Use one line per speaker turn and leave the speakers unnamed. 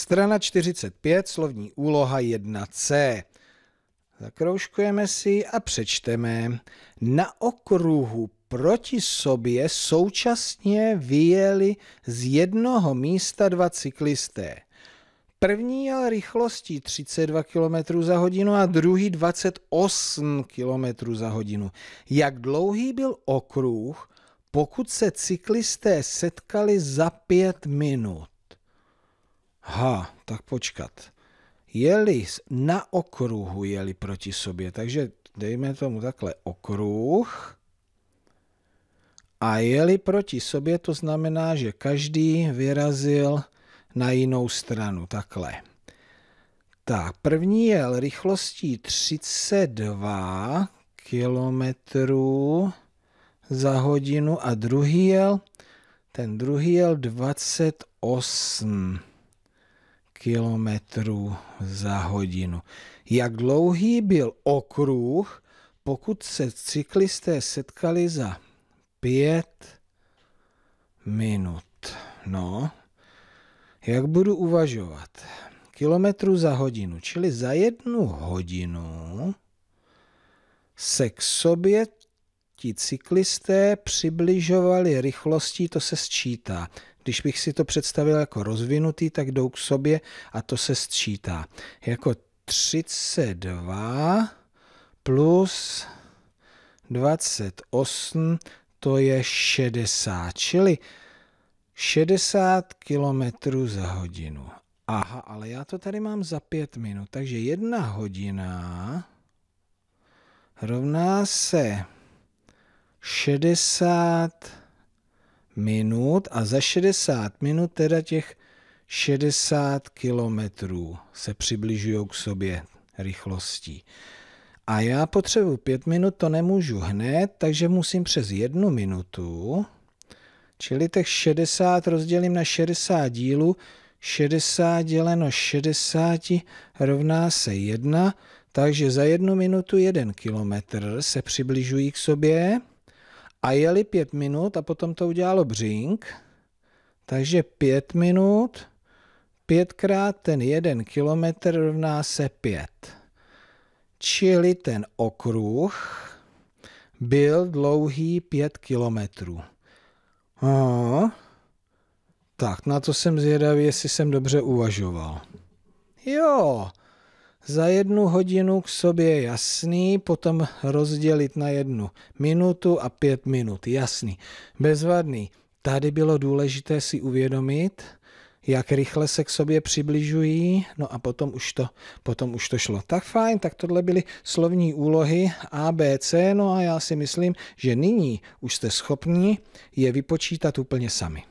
Strana 45, slovní úloha 1c. Zakroužkujeme si a přečteme. Na okruhu proti sobě současně vyjeli z jednoho místa dva cyklisté. První jel rychlostí 32 km za hodinu a druhý 28 km za hodinu. Jak dlouhý byl okruh, pokud se cyklisté setkali za pět minut? Ha, tak počkat. Jeli na okruhu jeli proti sobě, takže dejme tomu takhle okruh a jeli proti sobě, to znamená, že každý vyrazil na jinou stranu, takhle. Tak, první jel rychlostí 32 km za hodinu a druhý jel, ten druhý jel 28 km za hodinu. Jak dlouhý byl okruh, pokud se cyklisté setkali za pět minut? No, jak budu uvažovat? Kilometrů za hodinu, čili za jednu hodinu se k sobě ti cyklisté přibližovali rychlostí, to se sčítá. Když bych si to představil jako rozvinutý, tak jdou k sobě a to se sčítá. Jako 32 plus 28, to je 60, čili 60 km za hodinu. Aha, ale já to tady mám za 5 minut, takže jedna hodina rovná se 60 minut a za 60 minut teda těch 60 kilometrů se přibližují k sobě rychlostí. A já potřebuji 5 minut, to nemůžu hned, takže musím přes jednu minutu, čili těch 60 rozdělím na 60 dílů, 60 děleno 60 rovná se 1, takže za jednu minutu 1 kilometr se přibližují k sobě a jeli pět minut a potom to udělalo břink. Takže pět minut, pětkrát ten jeden kilometr rovná se pět. Čili ten okruh byl dlouhý pět kilometrů. Aha. Tak, na to jsem zvědavý, jestli jsem dobře uvažoval. Jo, za jednu hodinu k sobě jasný, potom rozdělit na jednu minutu a pět minut, jasný. Bezvadný. Tady bylo důležité si uvědomit, jak rychle se k sobě přibližují, no a potom už to, potom už to šlo. Tak fajn, tak tohle byly slovní úlohy A, B, C, no a já si myslím, že nyní už jste schopni je vypočítat úplně sami.